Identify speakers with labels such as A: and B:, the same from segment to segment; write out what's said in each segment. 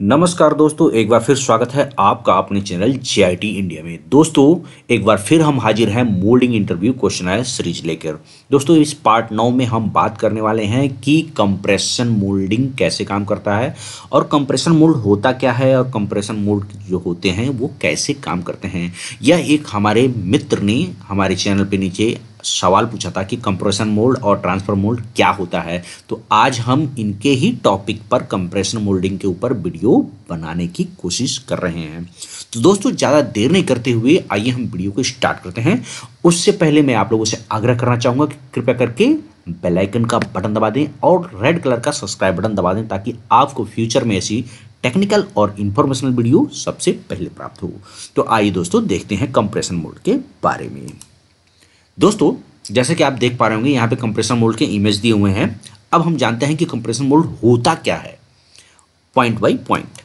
A: नमस्कार दोस्तों एक बार फिर स्वागत है आपका अपने चैनल जीआईटी इंडिया में दोस्तों एक बार फिर हम हाजिर हैं मोल्डिंग इंटरव्यू क्वेश्चन आय सीरीज लेकर दोस्तों इस पार्ट नौ में हम बात करने वाले हैं कि कंप्रेशन मोल्डिंग कैसे काम करता है और कंप्रेशन मोल्ड होता क्या है और कंप्रेशन मोल्ड जो होते हैं वो कैसे काम करते हैं यह एक हमारे मित्र ने हमारे चैनल पर नीचे सवाल पूछा था कि कंप्रेशन मोल्ड और ट्रांसफर मोल्ड क्या होता है तो आज हम इनके ही टॉपिक पर कंप्रेशन मोल्डिंग के ऊपर वीडियो बनाने की कोशिश कर रहे हैं तो दोस्तों ज़्यादा देर नहीं करते हुए आइए हम वीडियो को स्टार्ट करते हैं उससे पहले मैं आप लोगों से आग्रह करना चाहूँगा कि कृपया करके बेल आइकन का बटन दबा दें और रेड कलर का सब्सक्राइब बटन दबा दें ताकि आपको फ्यूचर में ऐसी टेक्निकल और इंफॉर्मेशनल वीडियो सबसे पहले प्राप्त हो तो आइए दोस्तों देखते हैं कंप्रेशन मोड के बारे में दोस्तों जैसे कि आप देख पा रहे होंगे यहाँ पे कंप्रेसर मोल्ड के इमेज दिए हुए हैं अब हम जानते हैं कि कंप्रेसर मोल्ड होता क्या है पॉइंट बाई पॉइंट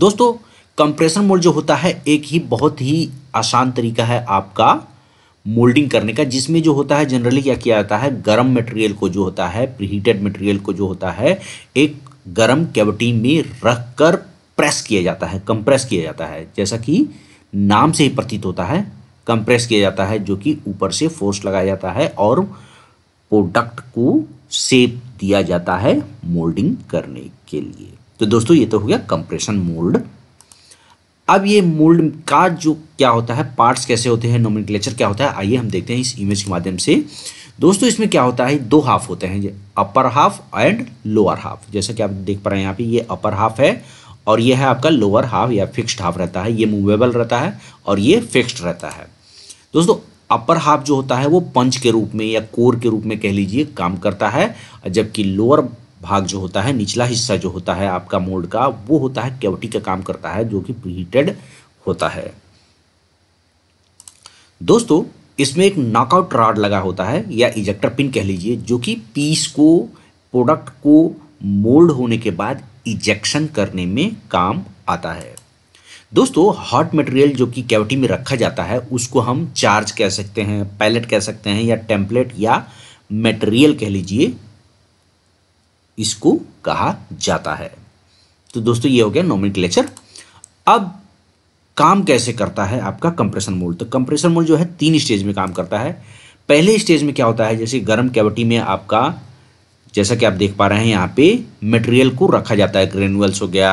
A: दोस्तों कंप्रेसर मोल्ड जो होता है एक ही बहुत ही आसान तरीका है आपका मोल्डिंग करने का जिसमें जो होता है जनरली क्या किया जाता है गर्म मटेरियल को जो होता है प्रीहीटेड मटेरियल को जो होता है एक गर्म कैविटी में रख कर प्रेस किया जाता है कंप्रेस किया जाता है जैसा कि नाम से ही प्रतीत होता है कंप्रेस किया जाता है जो कि ऊपर से फोर्स लगाया जाता है और प्रोडक्ट को सेप दिया जाता है मोल्डिंग करने के लिए तो दोस्तों ये तो हो गया कंप्रेशन मोल्ड अब ये मोल्ड का जो क्या होता है पार्ट्स कैसे होते हैं नोमिनक्लेचर क्या होता है आइए हम देखते हैं इस इमेज के माध्यम से दोस्तों इसमें क्या होता है दो हाफ होते हैं upper half and lower half जैसा कि आप देख पा रहे हैं यहाँ पे ये अपर हाफ है और ये है आपका लोअर हाफ या फिक्स्ड हाफ रहता है ये मूवेबल रहता है और ये फिक्स्ड रहता है दोस्तों अपर हाफ जो होता है वो पंच के रूप में या कोर के रूप में कह लीजिए काम करता है जबकि लोअर भाग जो होता है निचला हिस्सा जो होता है आपका मोल्ड का वो होता है कैविटी का काम करता है जो कि प्रीहीटेड होता है दोस्तों इसमें एक नॉकआउट राड लगा होता है या इजेक्टर पिन कह लीजिए जो कि पीस को प्रोडक्ट को मोल्ड होने के बाद इजेक्शन करने में काम आता है दोस्तों हॉट मटेरियल जो कि कैविटी में रखा जाता है उसको हम चार्ज कह सकते हैं पैलेट कह सकते हैं या टेम्पलेट या मटेरियल कह लीजिए इसको कहा जाता है तो दोस्तों ये हो गया नोमिन अब काम कैसे करता है आपका कंप्रेशन मोल्ड तो कंप्रेशन मोल्ड जो है तीन स्टेज में काम करता है पहले स्टेज में क्या होता है जैसे गर्म कैविटी में आपका जैसा कि आप देख पा रहे हैं यहाँ पे मटेरियल को रखा जाता है ग्रेनुअल्स हो गया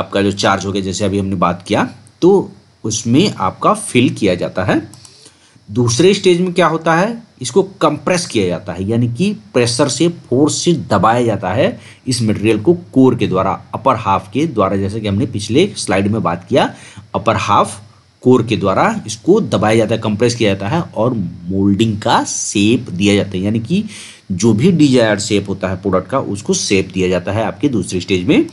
A: आपका जो चार्ज हो गया जैसे अभी हमने बात किया तो उसमें आपका फिल किया जाता है दूसरे स्टेज में क्या होता है इसको कंप्रेस किया जाता है यानी कि प्रेशर से फोर्स से दबाया जाता है इस मटेरियल को कोर के द्वारा अपर हाफ के द्वारा जैसे कि हमने पिछले स्लाइड में बात किया अपर हाफ कोर के द्वारा इसको दबाया जाता है कंप्रेस किया जाता है और मोल्डिंग का सेप दिया जाता है यानी कि जो भी डिजायर शेप होता है प्रोडक्ट का उसको शेप दिया जाता है आपके दूसरे स्टेज में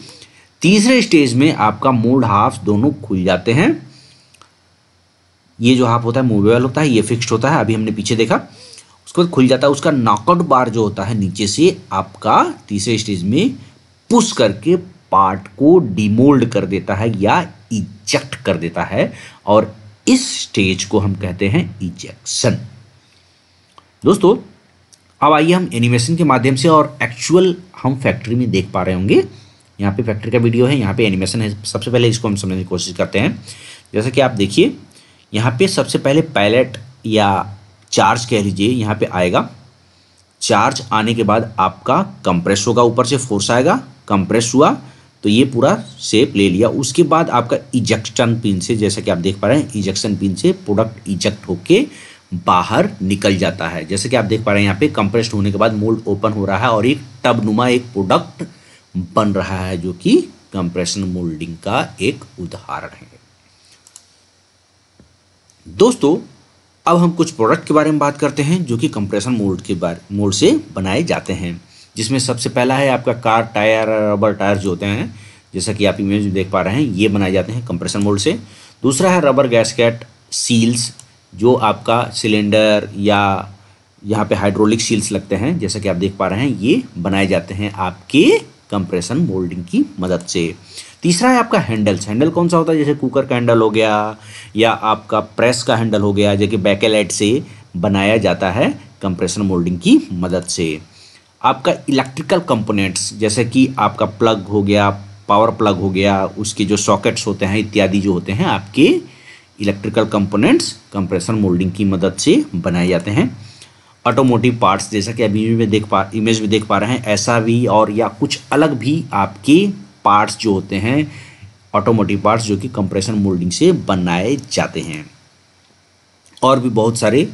A: तीसरे स्टेज में आपका मोल्ड हाफ दोनों खुल जाते हैं ये जो हाफ होता है मूवेबल होता है ये फिक्स्ड होता है अभी हमने पीछे देखा उसके बाद खुल जाता है उसका नॉकआउट बार जो होता है नीचे से आपका तीसरे स्टेज में पुश करके पार्ट को डिमोल्ड कर देता है या इजेक्ट कर देता है और इस स्टेज को हम कहते हैं इजेक्शन दोस्तों अब आइए हम एनिमेशन के माध्यम से और एक्चुअल हम फैक्ट्री में देख पा रहे होंगे यहाँ पे फैक्ट्री का वीडियो है यहाँ पे एनिमेशन है सबसे पहले इसको हम समझने की कोशिश करते हैं जैसा कि आप देखिए यहाँ पे सबसे पहले पैलेट या चार्ज कह लीजिए यहाँ पे आएगा चार्ज आने के बाद आपका कंप्रेस होगा ऊपर से फोर्स आएगा कंप्रेस हुआ तो ये पूरा सेप ले लिया उसके बाद आपका इजेक्शन पिन से जैसा कि आप देख पा रहे हैं इजेक्शन पिन से प्रोडक्ट इजेक्ट होके बाहर निकल जाता है जैसे कि आप देख पा रहे हैं यहाँ पे कंप्रेस्ड होने के बाद मोल्ड ओपन हो रहा है और एक टब नुमा एक प्रोडक्ट बन रहा है जो कि कंप्रेशन मोल्डिंग का एक उदाहरण है दोस्तों अब हम कुछ प्रोडक्ट के बारे में बात करते हैं जो कि कंप्रेशन मोल्ड के बारे मोल्ड से बनाए जाते हैं जिसमें सबसे पहला है आपका कार टायर रबर टायर जो होते हैं जैसा कि आप इमेज देख पा रहे हैं ये बनाए जाते हैं कंप्रेशन मोल्ड से दूसरा है रबर गैसकेट सील्स जो आपका सिलेंडर या यहाँ पे हाइड्रोलिक सील्स लगते हैं जैसा कि आप देख पा रहे हैं ये बनाए जाते हैं आपके कंप्रेशन मोल्डिंग की मदद से तीसरा है आपका हैंडल्स हैंडल कौन सा होता है जैसे कुकर का हैंडल हो गया या आपका प्रेस का हैंडल हो गया जो कि बैकेलाइट से बनाया जाता है कंप्रेशन मोल्डिंग की मदद से आपका इलेक्ट्रिकल कंपोनेंट्स जैसे कि आपका प्लग हो गया पावर प्लग हो गया उसके जो सॉकेट्स होते हैं इत्यादि जो होते हैं आपके इलेक्ट्रिकल कंपोनेंट्स कंप्रेशन मोल्डिंग की मदद से बनाए जाते हैं ऑटोमोटिव पार्ट्स जैसा कि अभी में देख पा इमेज में देख पा रहे हैं ऐसा भी और या कुछ अलग भी आपके पार्ट्स जो होते हैं ऑटोमोटिव पार्ट्स जो कि कंप्रेशन मोल्डिंग से बनाए जाते हैं और भी बहुत सारे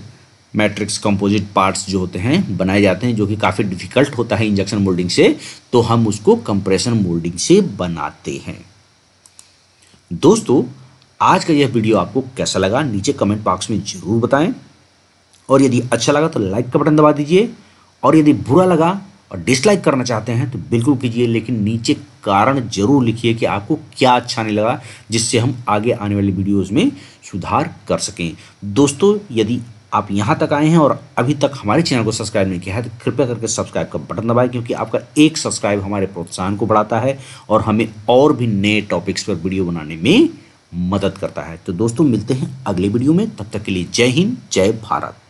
A: मैट्रिक्स कंपोजिट पार्ट्स जो होते हैं बनाए जाते हैं जो कि काफ़ी डिफ़िकल्ट होता है इंजेक्शन मोल्डिंग से तो हम उसको कंप्रेशन मोल्डिंग से बनाते हैं दोस्तों आज का यह वीडियो आपको कैसा लगा नीचे कमेंट बॉक्स में ज़रूर बताएं और यदि अच्छा लगा तो लाइक का बटन दबा दीजिए और यदि बुरा लगा और डिसलाइक करना चाहते हैं तो बिल्कुल कीजिए लेकिन नीचे कारण ज़रूर लिखिए कि आपको क्या अच्छा नहीं लगा जिससे हम आगे आने वाली वीडियोज़ में सुधार कर सकें दोस्तों यदि आप यहाँ तक आए हैं और अभी तक हमारे चैनल को सब्सक्राइब नहीं किया है तो कृपया करके सब्सक्राइब का बटन दबाएं क्योंकि आपका एक सब्सक्राइब हमारे प्रोत्साहन को बढ़ाता है और हमें और भी नए टॉपिक्स पर वीडियो बनाने में मदद करता है तो दोस्तों मिलते हैं अगले वीडियो में तब तक के लिए जय हिंद जय भारत